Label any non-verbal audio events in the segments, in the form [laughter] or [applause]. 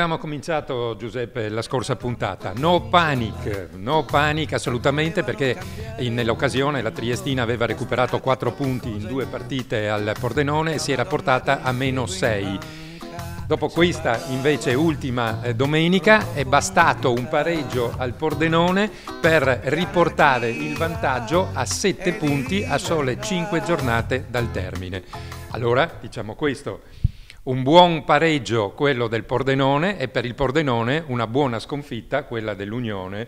avevamo cominciato Giuseppe la scorsa puntata, no panic, no panic assolutamente perché in, nell'occasione la Triestina aveva recuperato 4 punti in due partite al Pordenone e si era portata a meno 6. Dopo questa invece ultima eh, domenica è bastato un pareggio al Pordenone per riportare il vantaggio a 7 punti a sole 5 giornate dal termine. Allora diciamo questo. Un buon pareggio quello del Pordenone e per il Pordenone una buona sconfitta quella dell'Unione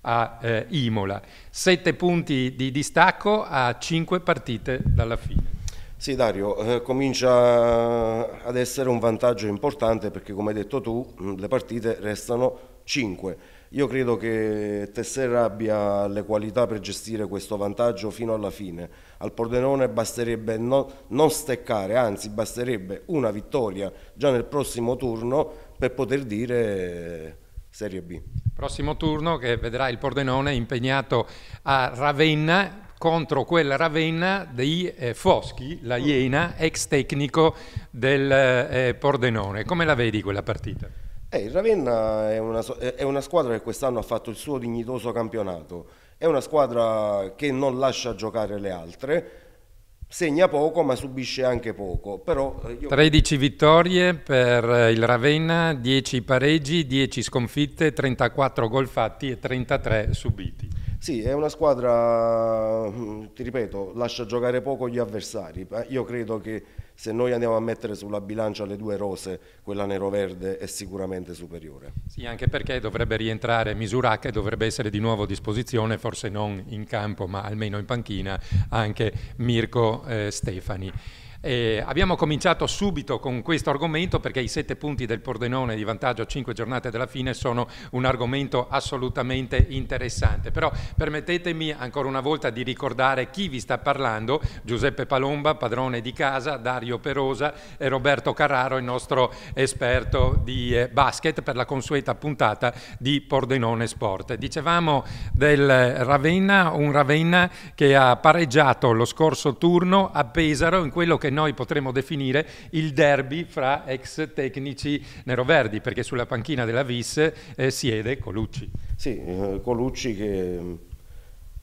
a eh, Imola. Sette punti di distacco a cinque partite dalla fine. Sì Dario, eh, comincia eh, ad essere un vantaggio importante perché come hai detto tu le partite restano 5. Io credo che Tessera abbia le qualità per gestire questo vantaggio fino alla fine. Al Pordenone basterebbe non, non steccare, anzi basterebbe una vittoria già nel prossimo turno per poter dire Serie B. Prossimo turno che vedrà il Pordenone impegnato a Ravenna contro quella Ravenna di eh, Foschi, la Iena, ex tecnico del eh, Pordenone. Come la vedi quella partita? Eh, il Ravenna è una, è una squadra che quest'anno ha fatto il suo dignitoso campionato, è una squadra che non lascia giocare le altre, segna poco ma subisce anche poco. Però eh, io... 13 vittorie per eh, il Ravenna, 10 pareggi, 10 sconfitte, 34 gol fatti e 33 subiti. Sì, è una squadra, mm, ti ripeto, lascia giocare poco gli avversari. Eh, io credo che se noi andiamo a mettere sulla bilancia le due rose, quella nero-verde è sicuramente superiore. Sì, anche perché dovrebbe rientrare misura che dovrebbe essere di nuovo a disposizione, forse non in campo ma almeno in panchina, anche Mirko eh, Stefani. Eh, abbiamo cominciato subito con questo argomento perché i sette punti del Pordenone di vantaggio a cinque giornate dalla fine sono un argomento assolutamente interessante. Però permettetemi ancora una volta di ricordare chi vi sta parlando, Giuseppe Palomba, padrone di casa, Dario Perosa e Roberto Carraro, il nostro esperto di eh, basket per la consueta puntata di Pordenone Sport. Dicevamo del Ravenna, un Ravenna che ha pareggiato lo scorso turno a Pesaro in quello che noi potremmo definire il derby fra ex tecnici neroverdi, perché sulla panchina della Vis eh, siede Colucci. Sì, eh, Colucci che mm,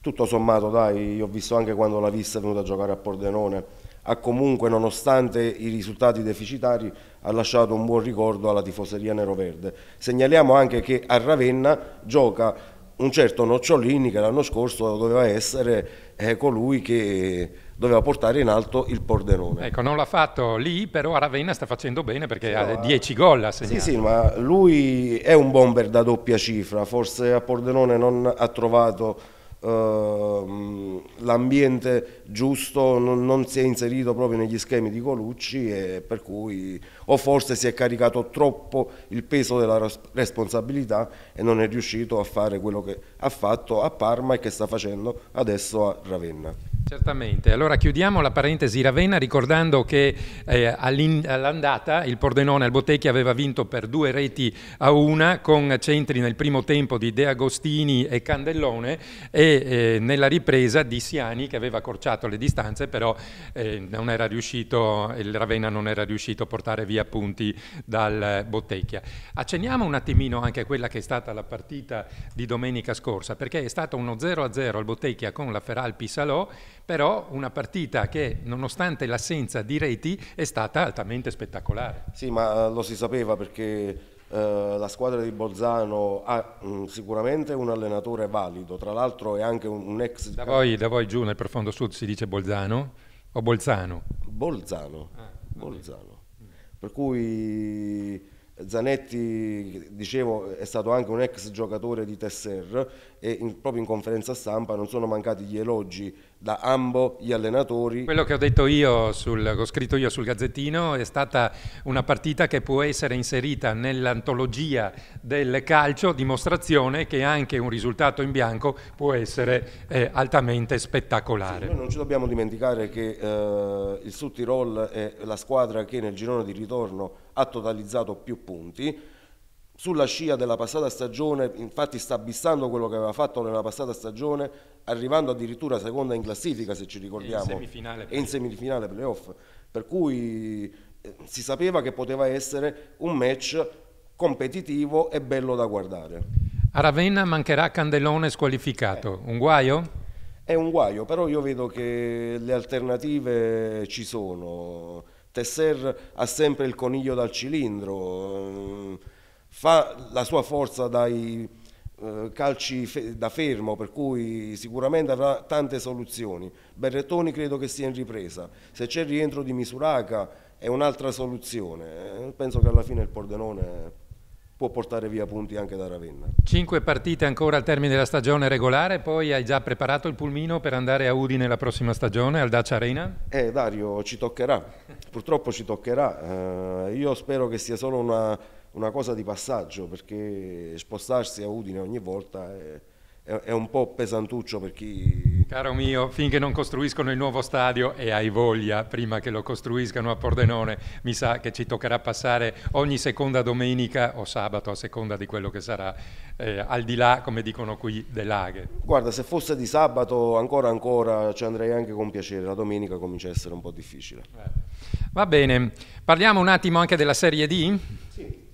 tutto sommato, dai, io ho visto anche quando la Vis è venuta a giocare a Pordenone, ha comunque, nonostante i risultati deficitari, ha lasciato un buon ricordo alla tifoseria neroverde. Segnaliamo anche che a Ravenna gioca un certo Nocciolini che l'anno scorso doveva essere eh, colui che doveva portare in alto il Pordenone. Ecco, non l'ha fatto lì, però a Ravenna sta facendo bene perché sì, ha 10 gol ha segnato. Sì, sì, ma lui è un bomber da doppia cifra, forse a Pordenone non ha trovato Ehm, l'ambiente giusto non, non, si è inserito proprio negli schemi di Colucci e per cui o forse si è caricato troppo il peso della responsabilità e non è riuscito a fare quello che ha fatto a Parma e che sta facendo adesso a Ravenna. Certamente, allora chiudiamo la parentesi Ravenna ricordando che eh, all'andata il Pordenone al Bottecchi aveva vinto per due reti a una con centri nel primo tempo di De Agostini e Candellone e e eh, nella ripresa di Siani che aveva accorciato le distanze, però eh, riuscito, il Ravenna non era riuscito a portare via punti dal Bottecchia. Acceniamo un attimino anche quella che è stata la partita di domenica scorsa, perché è stato uno 0-0 al Bottecchia con la Feral Pisalò, però una partita che nonostante l'assenza di reti è stata altamente spettacolare. Sì, ma eh, lo si sapeva perché eh, la squadra di Bolzano ha mh, mm, sicuramente un allenatore valido, tra l'altro è anche un, un ex... Da voi, da voi, giù nel profondo sud si dice Bolzano o Bolzano? Bolzano, ah, Bolzano. Per cui eh, Zanetti, dicevo, è stato anche un ex giocatore di Tesser e in, proprio in conferenza stampa non sono mancati gli elogi da ambo gli allenatori. Quello che ho detto io, sul, ho scritto io sul Gazzettino, è stata una partita che può essere inserita nell'antologia del calcio, dimostrazione che anche un risultato in bianco può essere eh, altamente spettacolare. Sì, noi non ci dobbiamo dimenticare che eh, il Sud Tirol è la squadra che nel girone di ritorno ha totalizzato più punti sulla scia della passata stagione, infatti sta bissando quello che aveva fatto nella passata stagione, arrivando addirittura seconda in classifica, se ci ricordiamo. E in semifinale. E in semifinale playoff. Per cui eh, si sapeva che poteva essere un match competitivo e bello da guardare. A Ravenna mancherà Candelone squalificato. Eh. Un guaio? È un guaio, però io vedo che le alternative ci sono. Tesser ha sempre il coniglio dal cilindro mm, fa la sua forza dai eh, calci fe da fermo per cui sicuramente avrà tante soluzioni Berrettoni credo che sia in ripresa se c'è il rientro di Misuraca è un'altra soluzione eh, penso che alla fine il Pordenone può portare via punti anche da Ravenna. Cinque partite ancora al termine della stagione regolare, poi hai già preparato il pulmino per andare a Udine la prossima stagione, al Dacia Arena? Eh Dario, ci toccherà, purtroppo ci toccherà, eh, io spero che sia solo una una cosa di passaggio perché spostarsi a Udine ogni volta è, è, è, un po' pesantuccio per chi... Caro mio, finché non costruiscono il nuovo stadio e hai voglia prima che lo costruiscano a Pordenone, mi sa che ci toccherà passare ogni seconda domenica o sabato a seconda di quello che sarà, eh, al di là, come dicono qui, delle laghe. Guarda, se fosse di sabato ancora ancora ci andrei anche con piacere, la domenica comincia a essere un po' difficile. Va bene, parliamo un attimo anche della Serie D? Sì.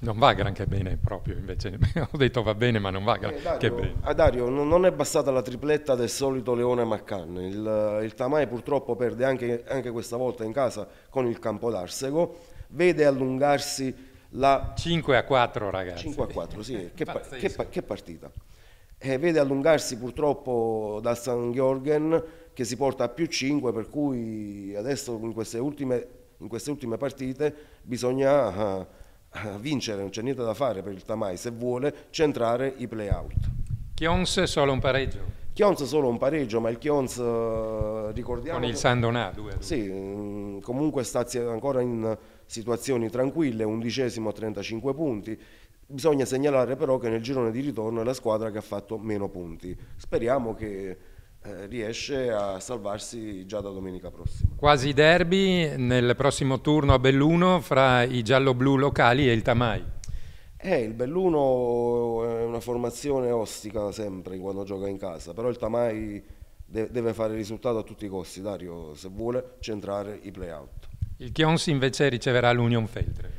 Non va granché bene proprio, invece [laughs] ho detto va bene ma non va granché eh, bene. A ah, Dario non è bastata la tripletta del solito Leone Maccan, il, il Tamai purtroppo perde anche, anche, questa volta in casa con il campo d'Arsego, vede allungarsi la... 5 a 4 ragazzi. 5 a 4, sì, [laughs] che, che, che partita. Eh, vede allungarsi purtroppo dal San Giorgen che si porta a più 5 per cui adesso in queste ultime, in queste ultime partite bisogna... Uh, vincere, non c'è niente da fare per il Tamai se vuole centrare i playout. Chions solo un pareggio. Chions solo un pareggio, ma il Chions eh, ricordiamo... Con il Sandonà 2. Sì, mm, comunque sta ancora in situazioni tranquille, undicesimo a 35 punti. Bisogna segnalare però che nel girone di ritorno è la squadra che ha fatto meno punti. Speriamo che eh, riesce a salvarsi già da domenica prossima. Quasi derby nel prossimo turno a Belluno fra i giallo-blu locali e il Tamai. Eh, il Belluno è una formazione ostica sempre quando gioca in casa, però il Tamai deve fare risultato a tutti i costi, Dario, se vuole centrare i play-out. Il Chions invece riceverà l'Union Feltre.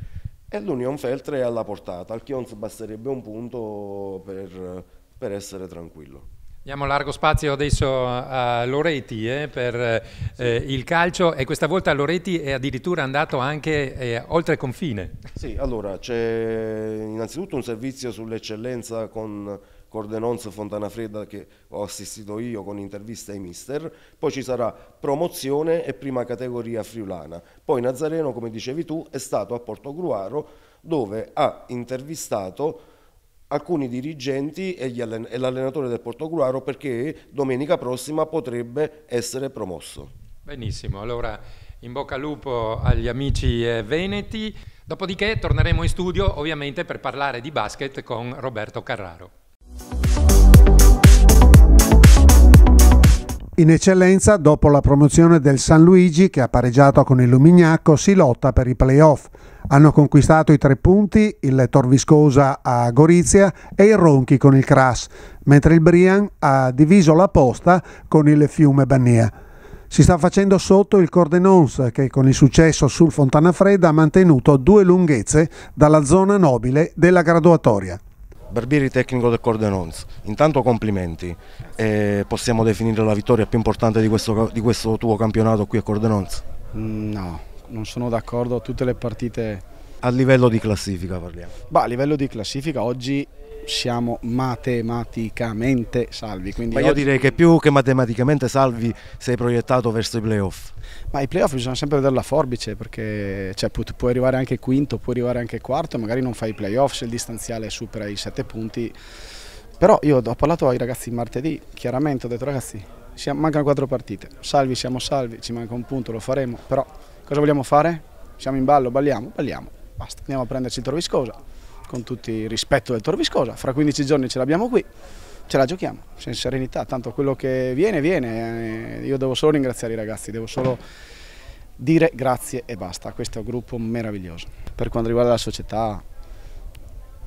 E l'Union Feltre è alla portata, al Chions basterebbe un punto per, per essere tranquillo. Diamo largo spazio adesso a Loreti eh, per eh, il calcio e questa volta Loreti è addirittura andato anche eh, oltre confine. Sì, allora c'è innanzitutto un servizio sull'eccellenza con Cordenonzo Fontana Fredda che ho assistito io con interviste ai mister, poi ci sarà promozione e prima categoria friulana, poi Nazareno come dicevi tu è stato a Porto Gruaro dove ha intervistato alcuni dirigenti e, e l'allenatore del Portogruaro perché domenica prossima potrebbe essere promosso. Benissimo, allora in bocca al lupo agli amici eh, veneti, dopodiché torneremo in studio ovviamente per parlare di basket con Roberto Carraro. In eccellenza, dopo la promozione del San Luigi che ha pareggiato con il Lumignacco, si lotta per i playoff. Hanno conquistato i tre punti il Torviscosa a Gorizia e il Ronchi con il Cras, mentre il Brian ha diviso la posta con il Fiume Bania. Si sta facendo sotto il Cordenons che con il successo sul Fontana Fredda ha mantenuto due lunghezze dalla zona nobile della graduatoria. Barbieri tecnico del Cordenons, intanto complimenti, eh, possiamo definire la vittoria più importante di questo, di questo tuo campionato qui a Cordenons? Mm, no, non sono d'accordo, tutte le partite... A livello di classifica parliamo? Bah, a livello di classifica oggi siamo matematicamente salvi. Ma io oggi... direi che più che matematicamente salvi sei proiettato verso i playoff. Ma i playoff bisogna sempre vedere la forbice perché cioè, pu puoi arrivare anche quinto, puoi arrivare anche quarto, e magari non fai i playoff se il distanziale supera i sette punti. Però io ho parlato ai ragazzi martedì, chiaramente ho detto ragazzi, siamo, mancano quattro partite, salvi siamo salvi, ci manca un punto, lo faremo, però cosa vogliamo fare? Siamo in ballo, balliamo, balliamo, basta, andiamo a prenderci il Torviscosa, con tutto il rispetto del Tor Viscosa, fra 15 giorni ce l'abbiamo qui, ce la giochiamo, senza serenità, tanto quello che viene viene, eh, io devo solo ringraziare i ragazzi, devo solo dire grazie e basta, questo è un gruppo meraviglioso. Per quanto riguarda la società,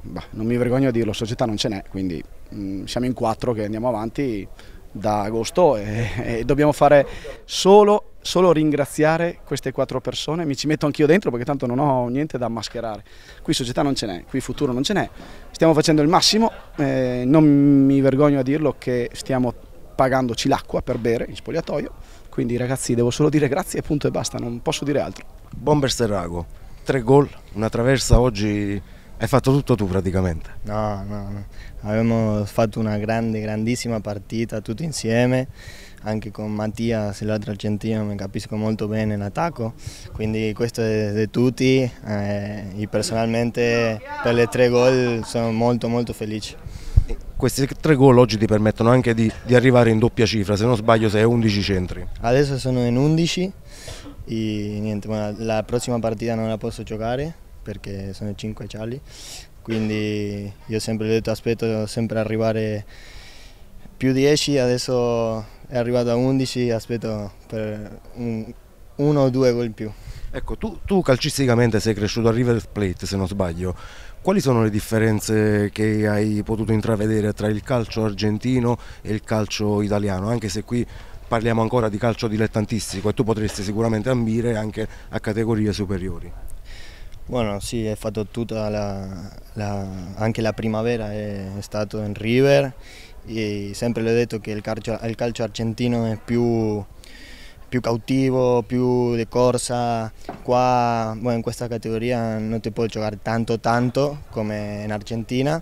bah, non mi vergogno a dirlo, società non ce n'è, quindi mh, mm, siamo in quattro che andiamo avanti da agosto e, e dobbiamo fare solo solo ringraziare queste quattro persone, mi ci metto anch'io dentro perché tanto non ho niente da mascherare, qui società non ce n'è, qui futuro non ce n'è, stiamo facendo il massimo, eh, non mi vergogno a dirlo che stiamo pagandoci l'acqua per bere in spogliatoio, quindi ragazzi devo solo dire grazie e punto e basta, non posso dire altro. Bomber Serrago, tre gol, una traversa oggi hai fatto tutto tu praticamente? No, no, no. Abbiamo fatto una grande, grandissima partita tutti insieme, anche con Mattias, l'altro argentino, mi capisco molto bene l'attacco, quindi questo è di tutti eh, e personalmente per le tre gol sono molto molto felice. Questi tre gol oggi ti permettono anche di, di arrivare in doppia cifra, se non sbaglio sei a 11 centri. Adesso sono in 11 e niente, la prossima partita non la posso giocare perché sono cinque ciali, quindi io ho sempre detto aspetto sempre arrivare più 10, adesso è arrivato a 11, aspetto per un, uno o due gol in più. Ecco, tu, tu calcisticamente sei cresciuto a River Plate se non sbaglio, quali sono le differenze che hai potuto intravedere tra il calcio argentino e il calcio italiano, anche se qui parliamo ancora di calcio dilettantistico e tu potresti sicuramente ambire anche a categorie superiori? Bueno, sì, hai fatto tutta la, la, anche la primavera, è stato in River e sempre le ho detto che il calcio, il calcio argentino è più, più, cautivo, più di corsa, qua bueno, in questa categoria non ti puoi giocare tanto tanto come in Argentina,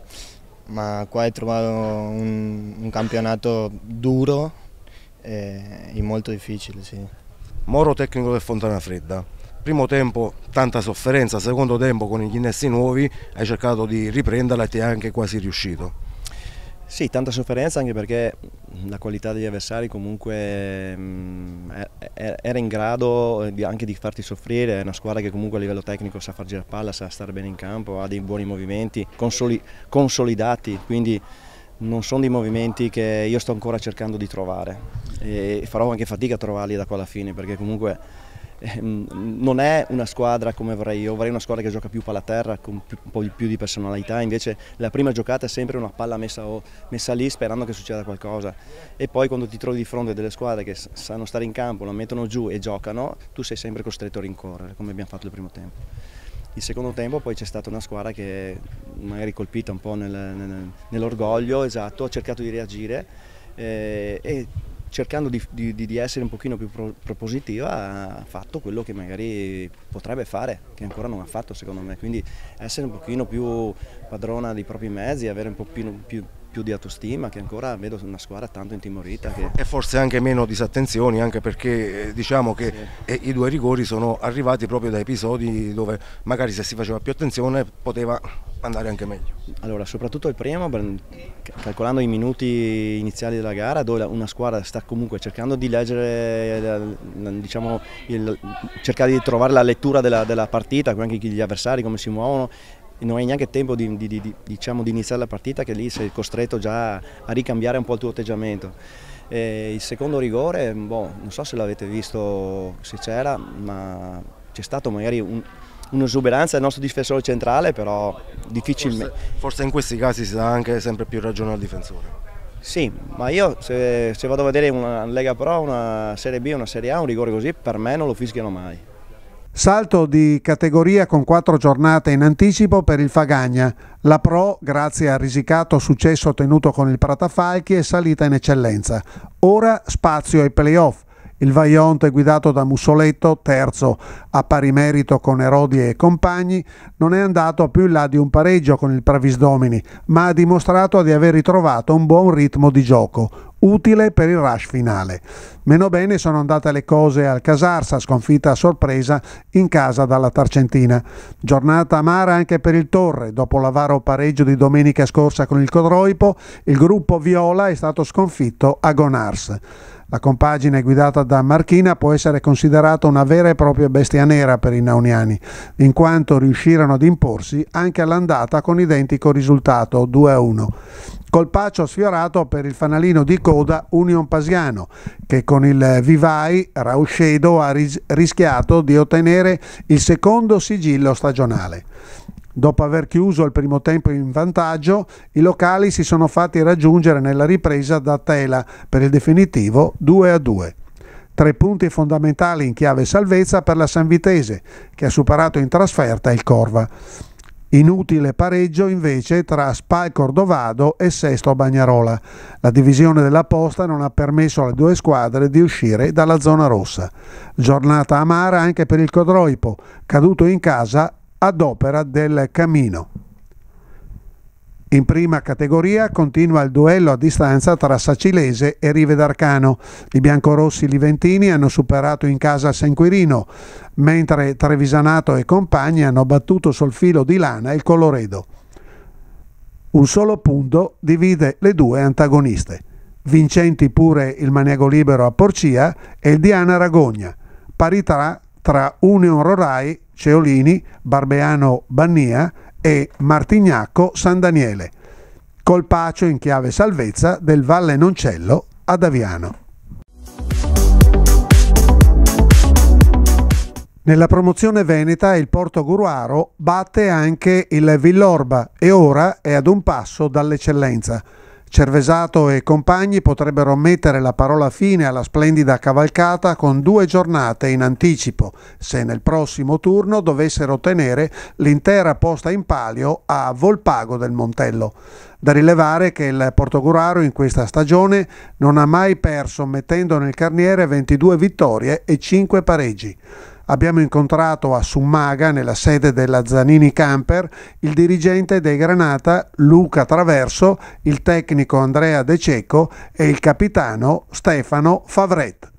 ma qua hai trovato un, un campionato duro e, e molto difficile. Sì. Moro tecnico del Fontana Fredda. Primo tempo tanta sofferenza, secondo tempo con gli innesti nuovi hai cercato di riprenderla e ti è anche quasi riuscito. Sì, tanta sofferenza anche perché la qualità degli avversari comunque mh, mm, era in grado di, anche di farti soffrire, è una squadra che comunque a livello tecnico sa far girare palla, sa stare bene in campo, ha dei buoni movimenti consoli, consolidati, quindi non sono dei movimenti che io sto ancora cercando di trovare e farò anche fatica a trovarli da qua alla fine perché comunque Ehm, non è una squadra come vorrei io, vorrei una squadra che gioca più palla a terra, con un po' più di personalità, invece la prima giocata è sempre una palla messa, messa, lì sperando che succeda qualcosa e poi quando ti trovi di fronte a delle squadre che sanno stare in campo, la mettono giù e giocano, tu sei sempre costretto a rincorrere come abbiamo fatto il primo tempo. Il secondo tempo poi c'è stata una squadra che magari colpita un po' nel, nel, nell'orgoglio, esatto, ha cercato di reagire eh, e cercando di, di, di, essere un pochino più pro, propositiva, ha fatto quello che magari potrebbe fare, che ancora non ha fatto secondo me, quindi essere un pochino più padrona dei propri mezzi, avere un po' più, più più di autostima che ancora vedo una squadra tanto intimorita. Che... E forse anche meno disattenzioni, anche perché eh, diciamo che sì. Eh, i due rigori sono arrivati proprio da episodi dove magari se si faceva più attenzione poteva andare anche meglio. Allora, soprattutto il primo, calcolando i minuti iniziali della gara, dove una squadra sta comunque cercando di leggere, eh, diciamo, il, cercare di trovare la lettura della, della partita, anche gli avversari, come si muovono, non hai neanche tempo di, di, di, diciamo, di, iniziare la partita che lì sei costretto già a ricambiare un po' il tuo atteggiamento. E il secondo rigore, boh, non so se l'avete visto se c'era, ma c'è stato magari un, un'esuberanza del nostro difensore centrale, però difficilmente. Forse, forse, in questi casi si dà anche sempre più ragione al difensore. Sì, ma io se, se vado a vedere una Lega Pro, una Serie B, una Serie A, un rigore così, per me non lo fischiano mai Salto di categoria con quattro giornate in anticipo per il Fagagna. La Pro, grazie al risicato successo ottenuto con il Pratafalchi, è salita in eccellenza. Ora spazio ai playoff. Il Vaionte guidato da Mussoletto, terzo a pari merito con Erodi e compagni, non è andato più in là di un pareggio con il Pravisdomini, ma ha dimostrato di aver ritrovato un buon ritmo di gioco utile per il rush finale. Meno bene sono andate le cose al Casarsa, sconfitta a sorpresa in casa dalla Tarcentina. Giornata amara anche per il Torre, dopo l'avaro pareggio di domenica scorsa con il Codroipo, il gruppo Viola è stato sconfitto a Gonars. La compagine guidata da Marchina può essere considerata una vera e propria bestia nera per i nauniani, in quanto riuscirono ad imporsi anche all'andata con identico risultato 2-1. Colpaccio sfiorato per il fanalino di coda Union Pasiano, che con il Vivai Rauscedo ha ris- rischiato di ottenere il secondo sigillo stagionale. Dopo aver chiuso il primo tempo in vantaggio, i locali si sono fatti raggiungere nella ripresa da Tela per il definitivo 2 a 2. Tre punti fondamentali in chiave salvezza per la Sanvitese, che ha superato in trasferta il Corva. Inutile pareggio invece tra Spal Cordovado e Sesto Bagnarola. La divisione della posta non ha permesso alle due squadre di uscire dalla zona rossa. Giornata amara anche per il Codroipo, caduto in casa ad opera del Camino. In prima categoria continua il duello a distanza tra Sacilese e Rive d'Arcano. I biancorossi liventini hanno superato in casa San Quirino, mentre Trevisanato e compagni hanno battuto sul filo di lana il Coloredo. Un solo punto divide le due antagoniste. Vincenti pure il Maniago Libero a Porcia e il Diana Ragogna, pari parità tra Union Rorai, Ceolini, Barbeano Bannia e Martignacco San Daniele. col Colpaccio in chiave salvezza del Valle Noncello ad Aviano. Nella promozione veneta il Porto Guruaro batte anche il Villorba e ora è ad un passo dall'eccellenza. Cervesato e compagni potrebbero mettere la parola fine alla splendida cavalcata con due giornate in anticipo, se nel prossimo turno dovessero ottenere l'intera posta in palio a Volpago del Montello. Da rilevare che il Portoguraro in questa stagione non ha mai perso mettendo nel carniere 22 vittorie e 5 pareggi abbiamo incontrato a Summaga, nella sede della Zanini Camper, il dirigente dei Granata Luca Traverso, il tecnico Andrea De Cecco e il capitano Stefano Favret.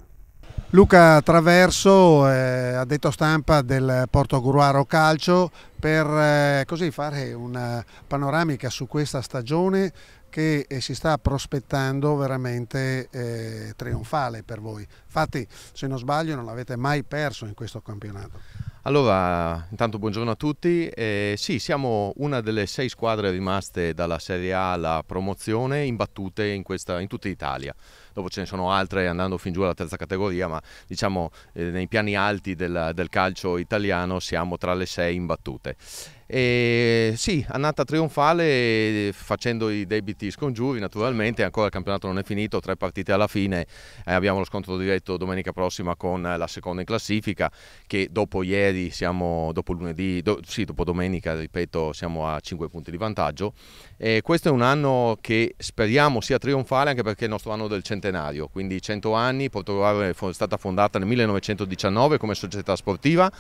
Luca Traverso, eh, addetto stampa del Porto Guruaro Calcio, per eh, così fare una panoramica su questa stagione che eh, si sta prospettando veramente eh, trionfale per voi. Infatti, se non sbaglio, non l'avete mai perso in questo campionato. Allora, intanto buongiorno a tutti. Eh, sì, siamo una delle sei squadre rimaste dalla Serie A alla promozione imbattute in, questa, in tutta Italia. Dopo ce ne sono altre andando fin giù alla terza categoria, ma diciamo eh, nei piani alti del, del calcio italiano siamo tra le sei imbattute. E sì, annata trionfale facendo i debiti scongiuri naturalmente, ancora il campionato non è finito, tre partite alla fine, eh, abbiamo lo scontro diretto domenica prossima con la seconda in classifica che dopo ieri, siamo, dopo lunedì, do, sì dopo domenica ripeto siamo a 5 punti di vantaggio e questo è un anno che speriamo sia trionfale anche perché è il nostro anno del centenario, quindi 100 anni, Portogallo è stata fondata nel 1919 come società sportiva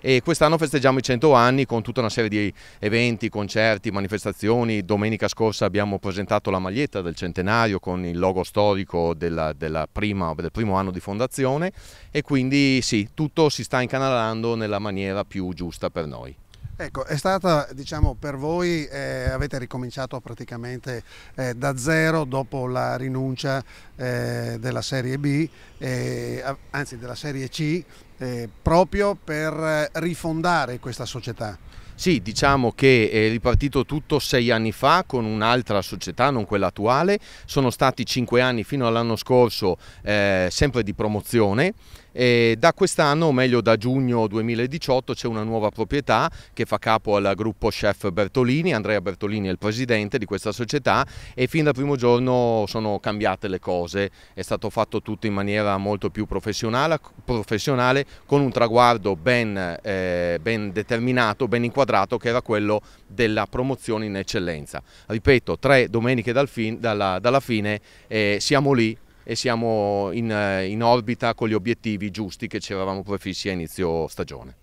e quest'anno festeggiamo i 100 anni con tutta una serie di eventi, concerti, manifestazioni. Domenica scorsa abbiamo presentato la maglietta del centenario con il logo storico della, della prima, del primo anno di fondazione e quindi sì, tutto si sta incanalando nella maniera più giusta per noi. Ecco, è stata, diciamo, per voi eh, avete ricominciato praticamente eh, da zero dopo la rinuncia eh, della Serie B, eh, anzi della Serie C eh, proprio per eh, rifondare questa società. Sì, diciamo che è ripartito tutto sei anni fa con un'altra società, non quella attuale, sono stati cinque anni fino all'anno scorso eh, sempre di promozione, e da quest'anno, o meglio da giugno 2018, c'è una nuova proprietà che fa capo al gruppo chef Bertolini, Andrea Bertolini è il presidente di questa società e fin dal primo giorno sono cambiate le cose, è stato fatto tutto in maniera molto più professionale, professionale con un traguardo ben, eh, ben determinato, ben inquadrato che era quello della promozione in eccellenza. Ripeto, tre domeniche dal fin, dalla, dalla, fine eh, siamo lì e siamo in, eh, in orbita con gli obiettivi giusti che ci eravamo prefissi a inizio stagione.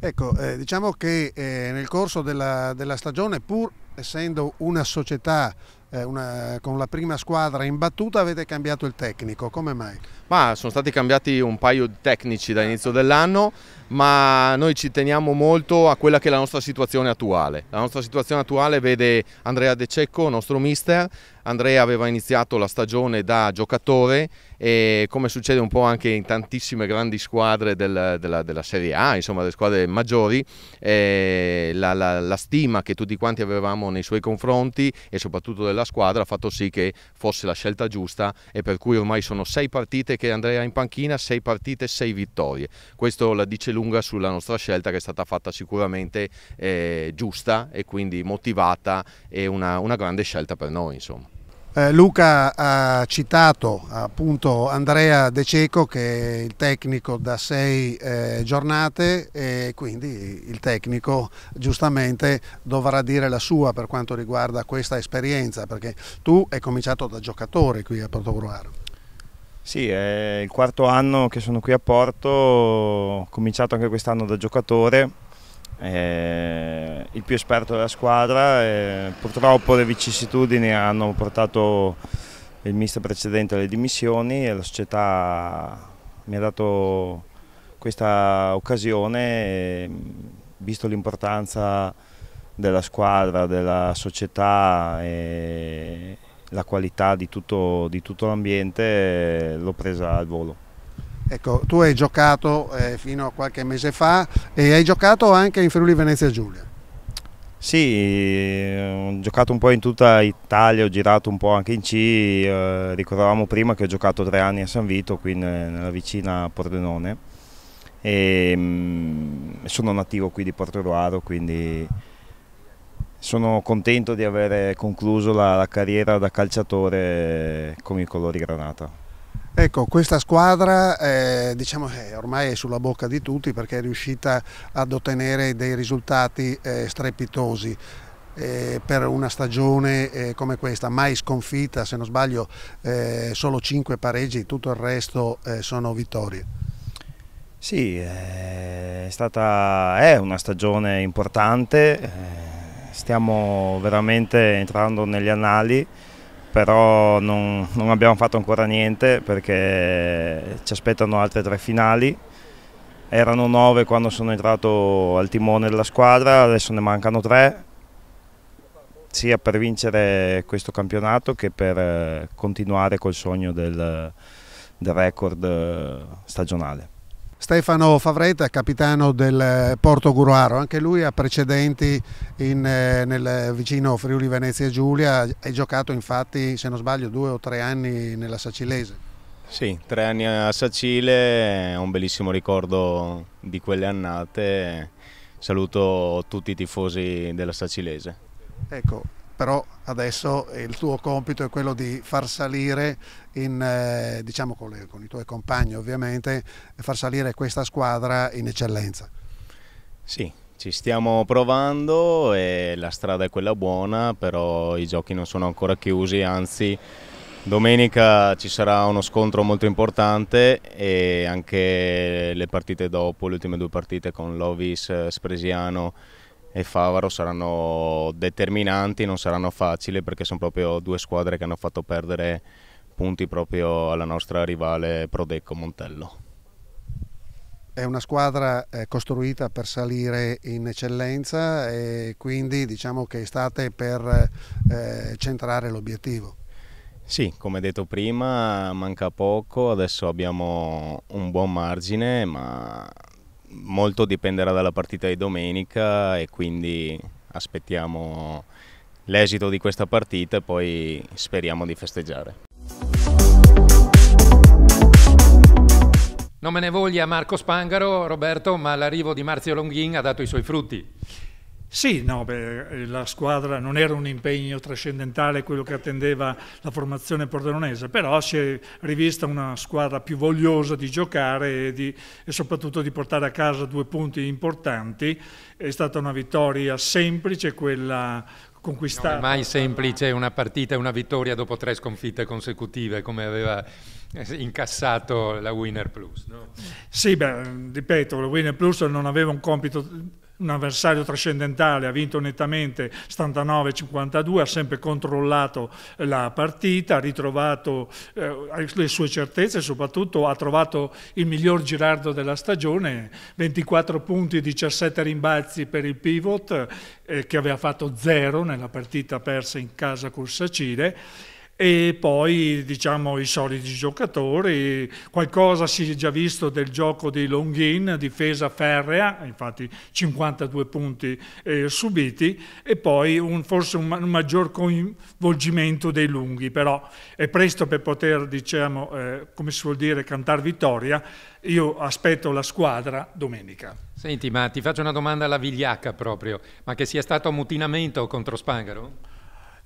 Ecco, eh, diciamo che eh, nel corso della, della, stagione, pur essendo una società eh, una, con la prima squadra imbattuta, avete cambiato il tecnico, come mai? Ma sono stati cambiati un paio di tecnici dall'inizio dell'anno, ma noi ci teniamo molto a quella che è la nostra situazione attuale. La nostra situazione attuale vede Andrea De Cecco, nostro mister. Andrea aveva iniziato la stagione da giocatore e come succede un po' anche in tantissime grandi squadre del, della, della, Serie A, insomma delle squadre maggiori, eh, la, la, la stima che tutti quanti avevamo nei suoi confronti e soprattutto della squadra ha fatto sì che fosse la scelta giusta e per cui ormai sono sei partite che Andrea è in panchina, sei partite, sei vittorie. Questo la dice lui lunga sulla nostra scelta che è stata fatta sicuramente eh, giusta e quindi motivata e una, una grande scelta per noi. Insomma. Eh, Luca ha citato appunto Andrea De Ceco che è il tecnico da sei eh, giornate e quindi il tecnico giustamente dovrà dire la sua per quanto riguarda questa esperienza perché tu hai cominciato da giocatore qui a Portogruaro. Sì, è il quarto anno che sono qui a Porto, ho cominciato anche quest'anno da giocatore, eh, il più esperto della squadra, eh, purtroppo le vicissitudini hanno portato il mister precedente alle dimissioni e la società mi ha dato questa occasione, visto l'importanza della squadra, della società. E la qualità di tutto, di tutto l'ambiente eh, l'ho presa al volo. Ecco, tu hai giocato eh, fino a qualche mese fa e hai giocato anche in Friuli Venezia Giulia. Sì, eh, ho giocato un po' in tutta Italia, ho girato un po' anche in C, eh, ricordavamo prima che ho giocato tre anni a San Vito, qui nella vicina Pordenone, e mh, mm, sono nativo qui di Porto Ruaro, quindi sono contento di aver eh, concluso la, la carriera da calciatore eh, con i colori granata. Ecco, questa squadra eh, diciamo, eh, ormai è sulla bocca di tutti perché è riuscita ad ottenere dei risultati eh, strepitosi. Eh, per una stagione eh, come questa, mai sconfitta, se non sbaglio eh, solo 5 pareggi, tutto il resto eh, sono vittorie. Sì, è stata è una stagione importante stiamo veramente entrando negli annali, però non, non abbiamo fatto ancora niente perché ci aspettano altre tre finali. Erano nove quando sono entrato al timone della squadra, adesso ne mancano tre, sia per vincere questo campionato che per eh, continuare col sogno del, del record eh, stagionale. Stefano Favreta, capitano del eh, Porto Guruaro, anche lui ha precedenti in, eh, nel eh, vicino Friuli Venezia Giulia, ha giocato infatti, se non sbaglio, due o tre anni nella Sacilese. Sì, tre anni a Sacile, un bellissimo ricordo di quelle annate. Saluto tutti i tifosi della Sacilese. Ecco, però adesso il tuo compito è quello di far salire, in, eh, diciamo con, le, con, i tuoi compagni ovviamente, far salire questa squadra in eccellenza. Sì, ci stiamo provando e la strada è quella buona, però i giochi non sono ancora chiusi, anzi domenica ci sarà uno scontro molto importante e anche le partite dopo, le ultime due partite con Lovis eh, Spresiano e Favaro saranno determinanti, non saranno facili perché sono proprio due squadre che hanno fatto perdere punti proprio alla nostra rivale Prodecco Montello. È una squadra eh, costruita per salire in eccellenza e quindi diciamo che state per eh, centrare l'obiettivo. Sì, come detto prima manca poco, adesso abbiamo un buon margine ma molto dipenderà dalla partita di domenica e quindi aspettiamo l'esito di questa partita e poi speriamo di festeggiare. Non me ne voglia Marco Spangaro, Roberto, ma l'arrivo di Marzio Longhin ha dato i suoi frutti. Sì, no, beh, eh, la squadra non era un impegno trascendentale quello che attendeva la formazione pordenonese, però si è rivista una squadra più vogliosa di giocare e, di, e soprattutto di portare a casa due punti importanti. È stata una vittoria semplice quella conquistata. Non è mai semplice una partita e una vittoria dopo tre sconfitte consecutive come aveva eh, incassato la Winner Plus. No? Sì, beh, ripeto, la Winner Plus non aveva un compito un avversario trascendentale, ha vinto nettamente 79-52, ha sempre controllato eh, la partita, ha ritrovato eh, le sue certezze, soprattutto ha trovato il miglior girardo della stagione, 24 punti, 17 rimbalzi per il pivot eh, che aveva fatto 0 nella partita persa in casa col Sacile e poi diciamo i soliti giocatori, qualcosa si è già visto del gioco di Longhin, difesa ferrea, infatti 52 punti eh, subiti e poi un, forse un, un, maggior coinvolgimento dei lunghi, però è presto per poter diciamo, eh, come si vuol dire, cantare vittoria, io aspetto la squadra domenica. Senti, ma ti faccio una domanda alla vigliacca proprio, ma che sia stato mutinamento contro Spangaro?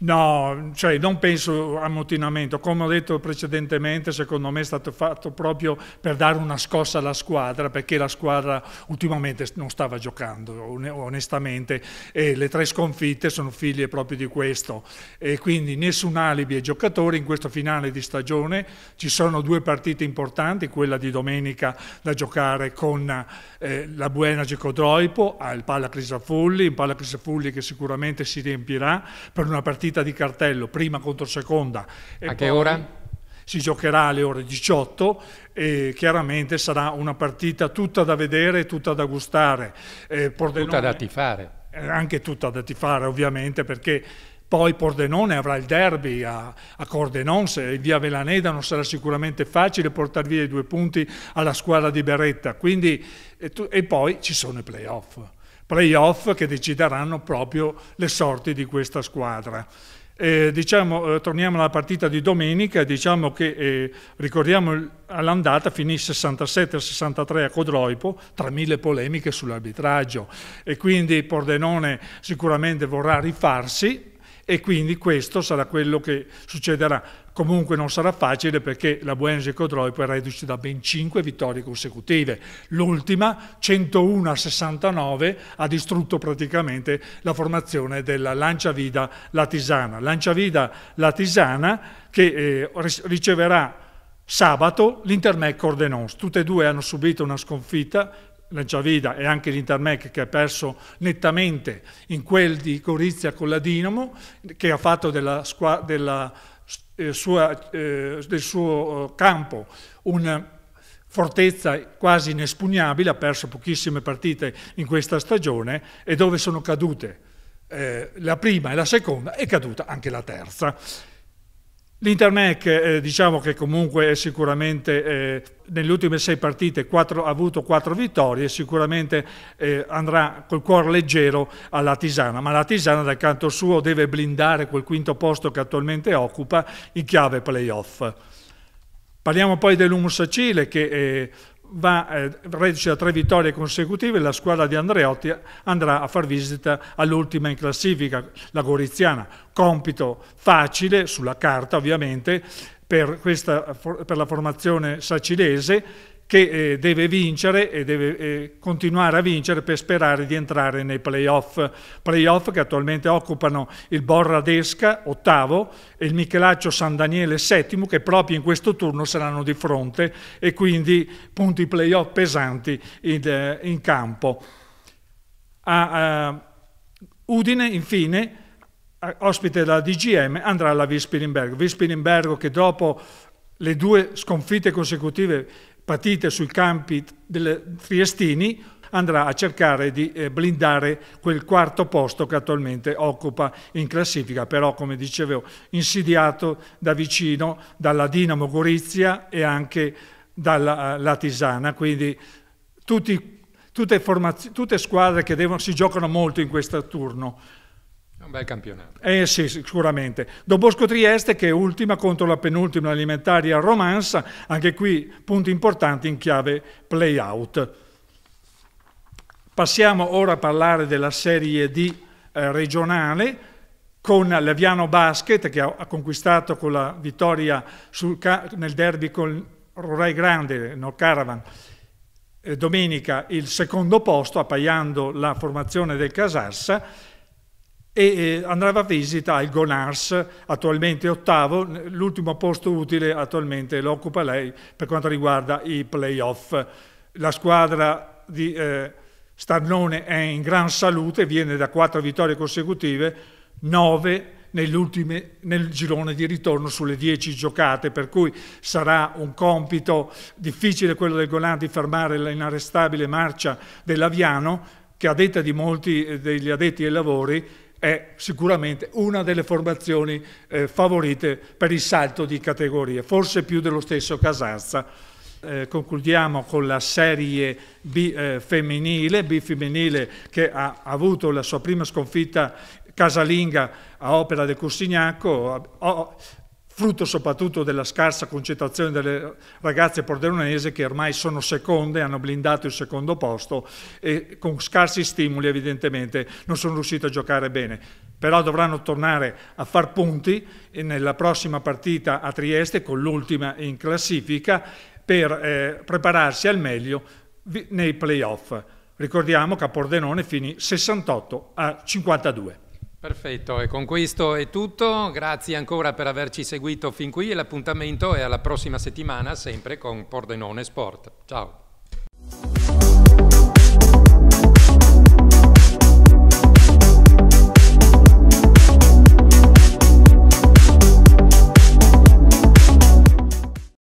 No, cioè non penso a ammutinamento, come ho detto precedentemente secondo me è stato fatto proprio per dare una scossa alla squadra perché la squadra ultimamente non stava giocando onestamente e le tre sconfitte sono figlie proprio di questo e quindi nessun alibi ai giocatori in questo finale di stagione ci sono due partite importanti, quella di domenica da giocare con eh, la Buena Gecodroipo al Palla Crisafulli, un Palla Crisafulli che sicuramente si riempirà per una partita partita di cartello, prima contro seconda. a che ora? Si giocherà alle ore 18 e chiaramente sarà una partita tutta da vedere, tutta da gustare. Eh, tutta da tifare. Eh, anche tutta da tifare ovviamente perché poi Pordenone avrà il derby a, a Cordenonse e via Velaneda non sarà sicuramente facile portare via i due punti alla squadra di Beretta. Quindi, e, tu, e poi ci sono i playoff playoff che decideranno proprio le sorti di questa squadra. Eh, diciamo, eh, torniamo alla partita di domenica, diciamo che eh, ricordiamo all'andata finì 67-63 a Codroipo tra mille polemiche sull'arbitraggio e quindi Pordenone sicuramente vorrà rifarsi e quindi questo sarà quello che succederà. Comunque non sarà facile perché la Buense Codroi poi reduce da ben 5 vittorie consecutive. L'ultima, 101 a 69, ha distrutto praticamente la formazione della Lanciavida Latisana. Lanciavida Latisana che eh, riceverà sabato l'Intermec Cordenons. Tutte e due hanno subito una sconfitta, la Giavida e anche l'Intermec che ha perso nettamente in quel di Gorizia con la Dinamo, che ha fatto della, della eh, sua, eh, del suo eh, campo una fortezza quasi inespugnabile, ha perso pochissime partite in questa stagione e dove sono cadute eh, la prima e la seconda è caduta anche la terza. L'Internet, eh, eh, diciamo che comunque è sicuramente eh, nelle ultime sei partite 4, ha avuto quattro vittorie, sicuramente eh, andrà col cuore leggero alla Tisana, ma la Tisana dal canto suo deve blindare quel quinto posto che attualmente occupa in chiave playoff. Parliamo poi dell'Humus Cile che eh, va, eh, reduce da tre vittorie consecutive, la squadra di Andreotti andrà a far visita all'ultima in classifica, la Goriziana. Compito facile, sulla carta ovviamente, per, questa, per la formazione sacilese che eh, deve vincere e deve eh, continuare a vincere per sperare di entrare nei playoff. Playoff che attualmente occupano il Borra Desca, ottavo, e il Michelaccio San Daniele, settimo, che proprio in questo turno saranno di fronte e quindi punti playoff pesanti in, eh, in campo. A, a Udine, infine, ospite della DGM, andrà alla Vispilimbergo. Vispilimbergo che dopo le due sconfitte consecutive patite sui campi delle triestini, andrà a cercare di eh, blindare quel quarto posto che attualmente occupa in classifica, però come dicevo insidiato da vicino dalla Dinamo Gorizia e anche dalla eh, Tisana, quindi tutti, tutte, tutte, squadre che devono, si giocano molto in questo turno. Un bel campionato. Eh sì, sicuramente. Dobosco Trieste che è ultima contro la penultima alimentaria Romansa, anche qui punti importanti in chiave play-out. Passiamo ora a parlare della Serie D eh, regionale con l'Aviano Basket che ha, ha, conquistato con la vittoria nel derby con Rorai Grande, no Caravan, eh, domenica il secondo posto appaiando la formazione del Casassa e andava a visita al Gonars, attualmente ottavo, l'ultimo posto utile attualmente lo occupa lei per quanto riguarda i playoff. La squadra di eh, Starnone è in gran salute, viene da quattro vittorie consecutive, nove nel girone di ritorno sulle dieci giocate, per cui sarà un compito difficile quello del Golan di fermare l'inarrestabile marcia dell'Aviano, che a detta di molti eh, degli addetti ai lavori è sicuramente una delle formazioni eh, favorite per il salto di categorie, forse più dello stesso Casazza. Eh, concludiamo con la serie B eh, femminile, B femminile che ha avuto la sua prima sconfitta casalinga a opera del Cursignacco, frutto soprattutto della scarsa concentrazione delle ragazze pordenonese che ormai sono seconde, hanno blindato il secondo posto e con scarsi stimoli evidentemente non sono riuscite a giocare bene. Però dovranno tornare a far punti nella prossima partita a Trieste con l'ultima in classifica per eh, prepararsi al meglio nei playoff. Ricordiamo che a Pordenone finì 68 a 52. Perfetto, e con questo è tutto. Grazie ancora per averci seguito fin qui l'appuntamento è alla prossima settimana sempre con Pordenone Sport. Ciao.